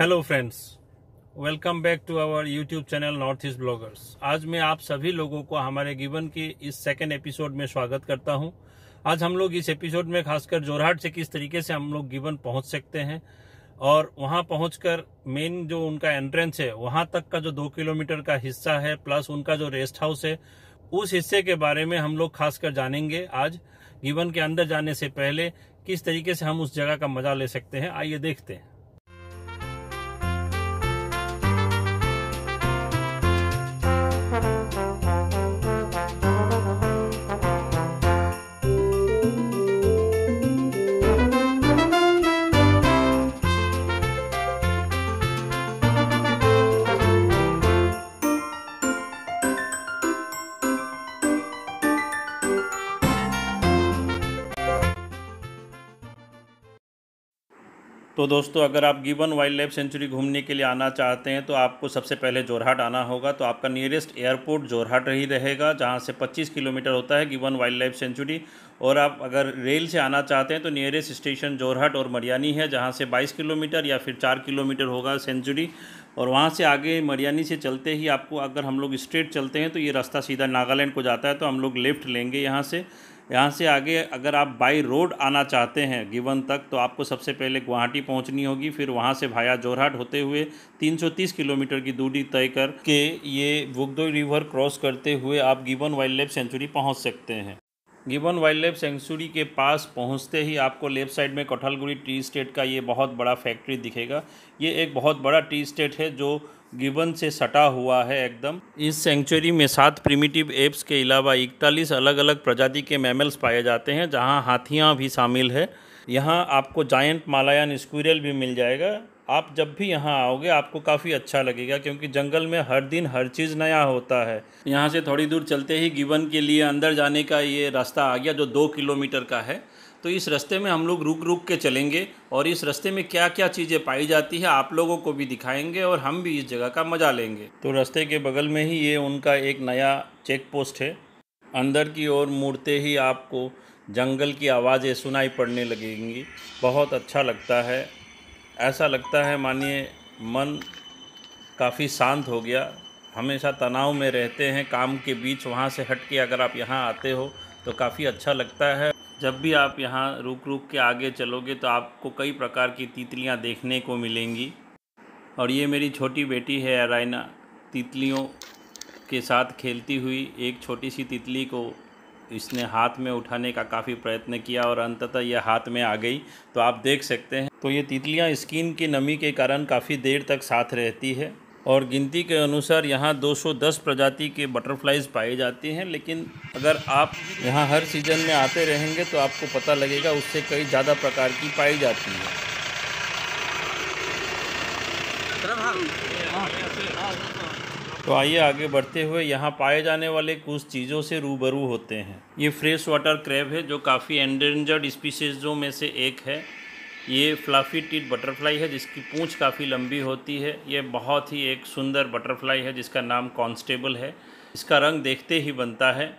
hello friends welcome back to our YouTube channel North East bloggers आज मैं आप सभी लोगों को हमारे गिवन के इस सेकेंड एपिसोड में स्वागत करता हूं आज हम लोग इस एपिसोड में खासकर जोरहाट से किस तरीके से हम लोग गिवन पहुंच सकते हैं और वहां पहुंचकर मेन जो उनका एंट्रेंस है वहां तक का जो दो किलोमीटर का हिस्सा है प्लस उनका जो रेस्ट हाउस है उस हिस्से के बारे में हम लोग खासकर जानेंगे आज गिवन के अंदर जाने से पहले किस तरीके से हम उस जगह का मजा ले सकते हैं आइए देखते हैं तो दोस्तों अगर आप गिवन वाइल्ड लाइफ सेंचुरी घूमने के लिए आना चाहते हैं तो आपको सबसे पहले जोरहाट आना होगा तो आपका नियरेस्ट एयरपोर्ट जोरहाट ही रहेगा जहां से 25 किलोमीटर होता है गिवन वाइल्ड लाइफ सेंचुरी और आप अगर रेल से आना चाहते हैं तो नियरेस्ट स्टेशन जोरहाट और मरियानी है जहाँ से बाईस किलोमीटर या फिर चार किलोमीटर होगा सेंचुरी और वहाँ से आगे मरियानी से चलते ही आपको अगर हम लोग स्ट्रेट चलते हैं तो ये रास्ता सीधा नागालैंड को जाता है तो हम लोग लेफ़्ट लेंगे यहाँ से यहाँ से आगे अगर आप बाई रोड आना चाहते हैं गिवन तक तो आपको सबसे पहले गुवाहाटी पहुँचनी होगी फिर वहाँ से भाया जोरहाट होते हुए 330 किलोमीटर की दूरी तय कर के ये वुगदोई रिवर क्रॉस करते हुए आप गिवन वाइल्ड लाइफ सेंचुरी पहुँच सकते हैं गिबन वाइल्ड लाइफ सेंचुरी के पास पहुंचते ही आपको लेफ्ट साइड में कठलगुड़ी टी स्टेट का ये बहुत बड़ा फैक्ट्री दिखेगा ये एक बहुत बड़ा टी स्टेट है जो गिबन से सटा हुआ है एकदम इस सेंचुरी में सात प्रिमिटिव एप्स के अलावा इकतालीस अलग अलग प्रजाति के मैमल्स पाए जाते हैं जहां हाथियां भी शामिल है यहां आपको जायंट मालायन स्क्विरल भी मिल जाएगा आप जब भी यहाँ आओगे आपको काफ़ी अच्छा लगेगा क्योंकि जंगल में हर दिन हर चीज़ नया होता है यहाँ से थोड़ी दूर चलते ही गिबन के लिए अंदर जाने का ये रास्ता आ गया जो दो किलोमीटर का है तो इस रास्ते में हम लोग रुक रुक के चलेंगे और इस रास्ते में क्या क्या चीज़ें पाई जाती है आप लोगों को भी दिखाएंगे और हम भी इस जगह का मज़ा लेंगे तो रास्ते के बगल में ही ये उनका एक नया चेक पोस्ट है अंदर की ओर मुड़ते ही आपको जंगल की आवाज़ें सुनाई पड़ने लगेंगी बहुत अच्छा लगता है ऐसा लगता है मानिए मन काफ़ी शांत हो गया हमेशा तनाव में रहते हैं काम के बीच वहाँ से हट के अगर आप यहाँ आते हो तो काफ़ी अच्छा लगता है जब भी आप यहाँ रुक रुक के आगे चलोगे तो आपको कई प्रकार की तितलियाँ देखने को मिलेंगी और ये मेरी छोटी बेटी है अरयना तितलियों के साथ खेलती हुई एक छोटी सी तितली को इसने हाथ में उठाने का काफ़ी प्रयत्न किया और अंततः यह हाथ में आ गई तो आप देख सकते हैं तो ये तितलियाँ स्किन की नमी के कारण काफ़ी देर तक साथ रहती है और गिनती के अनुसार यहाँ 210 प्रजाति के बटरफ्लाइज पाए जाते हैं लेकिन अगर आप यहाँ हर सीज़न में आते रहेंगे तो आपको पता लगेगा उससे कई ज़्यादा प्रकार की पाई जाती हैं तो आइए आगे बढ़ते हुए यहाँ पाए जाने वाले कुछ चीज़ों से रूबरू होते हैं ये फ्रेश वाटर क्रैब है जो काफ़ी एंडेंजर्ड स्पीसीजों में से एक है ये फ्लाफी टीट बटरफ्लाई है जिसकी पूंछ काफ़ी लंबी होती है ये बहुत ही एक सुंदर बटरफ्लाई है जिसका नाम कॉन्स्टेबल है इसका रंग देखते ही बनता है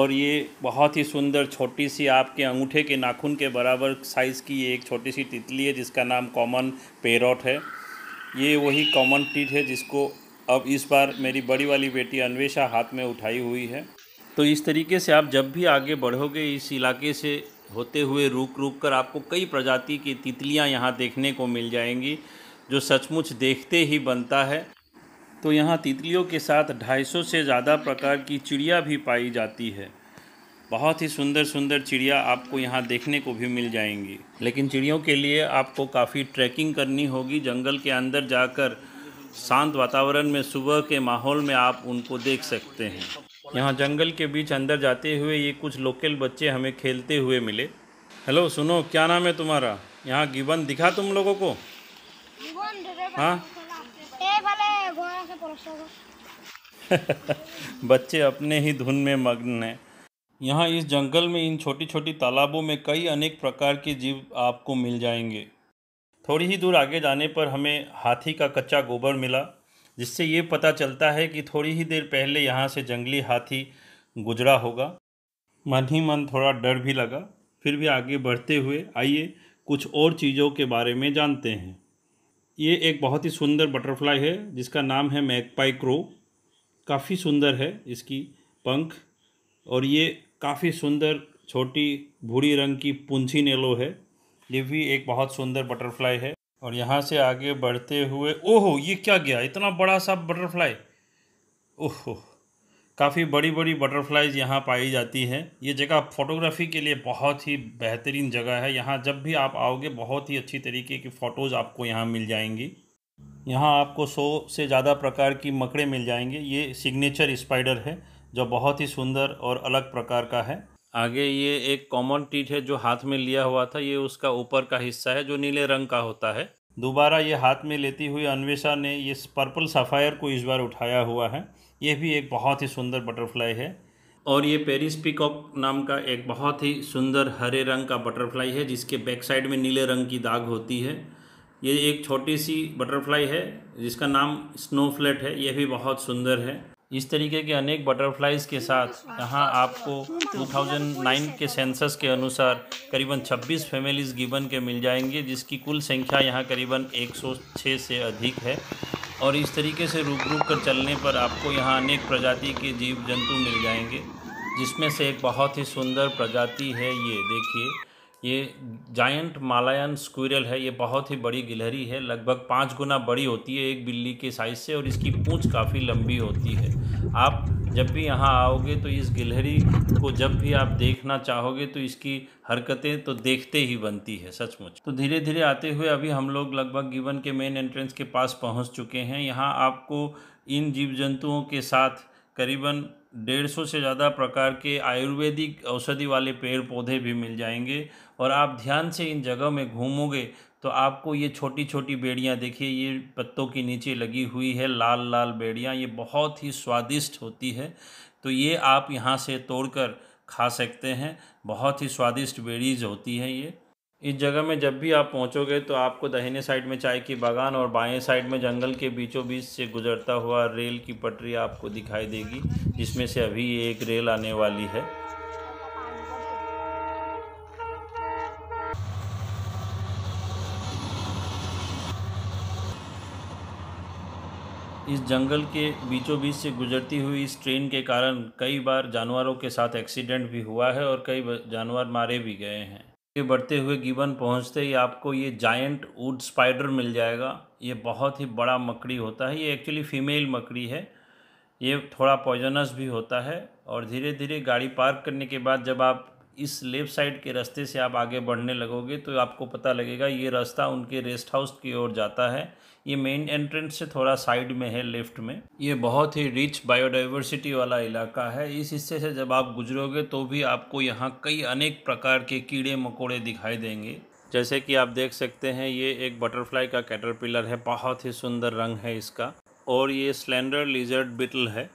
और ये बहुत ही सुंदर छोटी सी आपके अंगूठे के नाखून के बराबर साइज़ की ये एक छोटी सी तितली है जिसका नाम कॉमन पेरोट है ये वही कॉमन टीट है जिसको अब इस बार मेरी बड़ी वाली बेटी अन्वेषा हाथ में उठाई हुई है तो इस तरीके से आप जब भी आगे बढ़ोगे इस इलाके से होते हुए रुक रुक कर आपको कई प्रजाति की तितलियां यहाँ देखने को मिल जाएंगी जो सचमुच देखते ही बनता है तो यहाँ तितलियों के साथ 250 से ज़्यादा प्रकार की चिड़िया भी पाई जाती है बहुत ही सुंदर सुंदर चिड़िया आपको यहाँ देखने को भी मिल जाएंगी लेकिन चिड़ियों के लिए आपको काफ़ी ट्रैकिंग करनी होगी जंगल के अंदर जाकर शांत वातावरण में सुबह के माहौल में आप उनको देख सकते हैं यहाँ जंगल के बीच अंदर जाते हुए ये कुछ लोकल बच्चे हमें खेलते हुए मिले हेलो सुनो क्या नाम है तुम्हारा यहाँ गिबन दिखा तुम लोगों को हाँ बच्चे अपने ही धुन में मग्न हैं यहाँ इस जंगल में इन छोटी छोटी तालाबों में कई अनेक प्रकार के जीव आपको मिल जाएंगे थोड़ी ही दूर आगे जाने पर हमें हाथी का कच्चा गोबर मिला जिससे ये पता चलता है कि थोड़ी ही देर पहले यहाँ से जंगली हाथी गुजरा होगा मन ही मन थोड़ा डर भी लगा फिर भी आगे बढ़ते हुए आइए कुछ और चीज़ों के बारे में जानते हैं ये एक बहुत ही सुंदर बटरफ्लाई है जिसका नाम है मैकपाई क्रो काफ़ी सुंदर है इसकी पंख और ये काफ़ी सुंदर छोटी भूरी रंग की पुंछी नेलो है ये भी एक बहुत सुंदर बटरफ्लाई है और यहाँ से आगे बढ़ते हुए ओहो ये क्या गया इतना बड़ा सा बटरफ्लाई ओहो काफ़ी बड़ी बड़ी बटरफ्लाइज यहाँ पाई जाती हैं ये जगह फ़ोटोग्राफ़ी के लिए बहुत ही बेहतरीन जगह है यहाँ जब भी आप आओगे बहुत ही अच्छी तरीके की फ़ोटोज़ आपको यहाँ मिल जाएंगी यहाँ आपको सौ से ज़्यादा प्रकार की मकड़े मिल जाएंगे ये सिग्नेचर स्पाइडर है जो बहुत ही सुंदर और अलग प्रकार का है आगे ये एक कॉमन टीट है जो हाथ में लिया हुआ था ये उसका ऊपर का हिस्सा है जो नीले रंग का होता है दोबारा ये हाथ में लेती हुई अन्वेषा ने ये पर्पल सफ़ायर को इस बार उठाया हुआ है ये भी एक बहुत ही सुंदर बटरफ्लाई है और ये पेरिस पिकॉक नाम का एक बहुत ही सुंदर हरे रंग का बटरफ्लाई है जिसके बैक साइड में नीले रंग की दाग होती है ये एक छोटी सी बटरफ्लाई है जिसका नाम स्नोफ्लेट है यह भी बहुत सुंदर है इस तरीके के अनेक बटरफ्लाइज़ के साथ यहाँ आपको 2009 के सेंसस के अनुसार करीबन 26 फैमिलीज़ गिबन के मिल जाएंगे जिसकी कुल संख्या यहाँ करीबन 106 से अधिक है और इस तरीके से रुक रुक कर चलने पर आपको यहाँ अनेक प्रजाति के जीव जंतु मिल जाएंगे जिसमें से एक बहुत ही सुंदर प्रजाति है ये देखिए ये जायंट मालायन स्क्विरल है ये बहुत ही बड़ी गिलहरी है लगभग पाँच गुना बड़ी होती है एक बिल्ली के साइज़ से और इसकी पूंछ काफ़ी लंबी होती है आप जब भी यहाँ आओगे तो इस गिलहरी को जब भी आप देखना चाहोगे तो इसकी हरकतें तो देखते ही बनती है सचमुच तो धीरे धीरे आते हुए अभी हम लोग लगभग गिवन के मेन एंट्रेंस के पास पहुँच चुके हैं यहाँ आपको इन जीव जंतुओं के साथ करीबन डेढ़ सौ से ज़्यादा प्रकार के आयुर्वेदिक औषधि वाले पेड़ पौधे भी मिल जाएंगे और आप ध्यान से इन जगह में घूमोगे तो आपको ये छोटी छोटी बेड़ियाँ देखिए ये पत्तों के नीचे लगी हुई है लाल लाल बेड़ियाँ ये बहुत ही स्वादिष्ट होती है तो ये आप यहाँ से तोड़कर खा सकते हैं बहुत ही स्वादिष्ट बेड़ीज होती हैं ये इस जगह में जब भी आप पहुंचोगे तो आपको दहने साइड में चाय की बागान और बाएं साइड में जंगल के बीचों बीच से गुजरता हुआ रेल की पटरी आपको दिखाई देगी जिसमें से अभी एक रेल आने वाली है इस जंगल के बीचों बीच से गुजरती हुई इस ट्रेन के कारण कई बार जानवरों के साथ एक्सीडेंट भी हुआ है और कई जानवर मारे भी गए हैं ये बढ़ते हुए गिबन पहुंचते ही आपको ये जायंट वुड स्पाइडर मिल जाएगा ये बहुत ही बड़ा मकड़ी होता है ये एक्चुअली फ़ीमेल मकड़ी है ये थोड़ा पॉइजनस भी होता है और धीरे धीरे गाड़ी पार्क करने के बाद जब आप इस लेफ़्ट साइड के रास्ते से आप आगे बढ़ने लगोगे तो आपको पता लगेगा ये रास्ता उनके रेस्ट हाउस की ओर जाता है ये मेन एंट्रेंस से थोड़ा साइड में है लेफ्ट में ये बहुत ही रिच बायोडाइवर्सिटी वाला इलाका है इस हिस्से से जब आप गुजरोगे तो भी आपको यहाँ कई अनेक प्रकार के कीड़े मकोड़े दिखाई देंगे जैसे कि आप देख सकते हैं ये एक बटरफ्लाई का कैटरपिलर है बहुत ही सुंदर रंग है इसका और ये स्लेंडर लिजर्ड बिटल है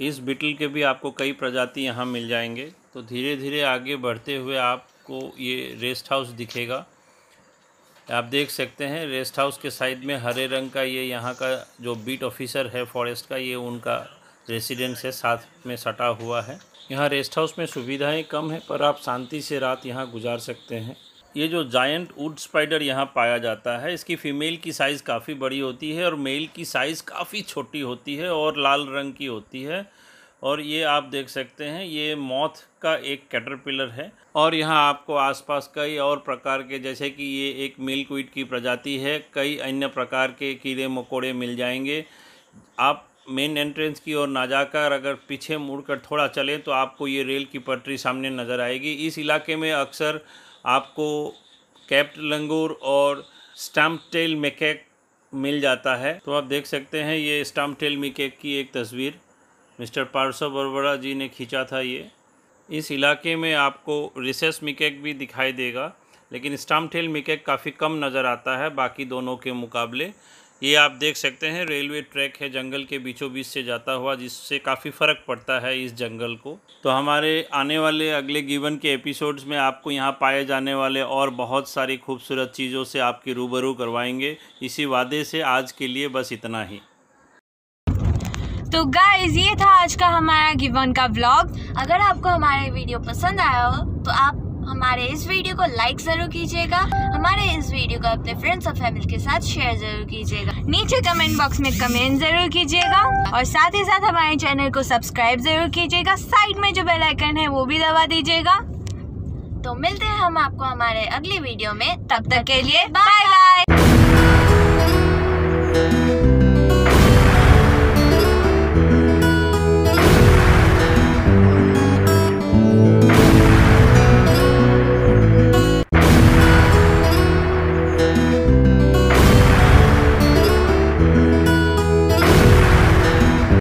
इस बिटल के भी आपको कई प्रजाति यहाँ मिल जाएंगे तो धीरे धीरे आगे बढ़ते हुए आपको ये रेस्ट हाउस दिखेगा आप देख सकते हैं रेस्ट हाउस के साइड में हरे रंग का ये यहाँ का जो बीट ऑफिसर है फॉरेस्ट का ये उनका रेसिडेंस है साथ में सटा हुआ है यहाँ रेस्ट हाउस में सुविधाएं कम है पर आप शांति से रात यहाँ गुजार सकते हैं ये जो जायंट वुड स्पाइडर यहाँ पाया जाता है इसकी फ़ीमेल की साइज़ काफ़ी बड़ी होती है और मेल की साइज़ काफ़ी छोटी होती है और लाल रंग की होती है और ये आप देख सकते हैं ये मौत का एक कैटरपिलर है और यहाँ आपको आसपास कई और प्रकार के जैसे कि ये एक वीट की प्रजाति है कई अन्य प्रकार के कीड़े मकोड़े मिल जाएंगे आप मेन एंट्रेंस की ओर ना जाकर अगर पीछे मुड़कर थोड़ा चलें तो आपको ये रेल की पटरी सामने नज़र आएगी इस इलाके में अक्सर आपको कैप्ट लंगूर और स्टम्प टेल मेकेक मिल जाता है तो आप देख सकते हैं ये स्टम्प टेल मेकेक की एक तस्वीर मिस्टर पार्सो बरबरा जी ने खींचा था ये इस इलाके में आपको रिसेस मिकेक भी दिखाई देगा लेकिन स्टम्प टेल मिकेक काफ़ी कम नज़र आता है बाकी दोनों के मुकाबले ये आप देख सकते हैं रेलवे ट्रैक है जंगल के बीचों बीच से जाता हुआ जिससे काफ़ी फ़र्क पड़ता है इस जंगल को तो हमारे आने वाले अगले गिवन के एपिसोड्स में आपको यहाँ पाए जाने वाले और बहुत सारी खूबसूरत चीज़ों से आपकी रूबरू करवाएंगे इसी वादे से आज के लिए बस इतना ही तो गाइज ये था आज का हमारा गिवन का ब्लॉग अगर आपको हमारे वीडियो पसंद आया हो तो आप हमारे इस वीडियो को लाइक जरूर कीजिएगा हमारे इस वीडियो को अपने फ्रेंड्स और फैमिली के साथ शेयर जरूर कीजिएगा नीचे कमेंट बॉक्स में कमेंट जरूर कीजिएगा और साथ ही साथ हमारे चैनल को सब्सक्राइब जरूर कीजिएगा साइड में जो बेल आइकन है वो भी दबा दीजिएगा तो मिलते हैं हम आपको हमारे अगली वीडियो में तब तक के लिए बाय बाय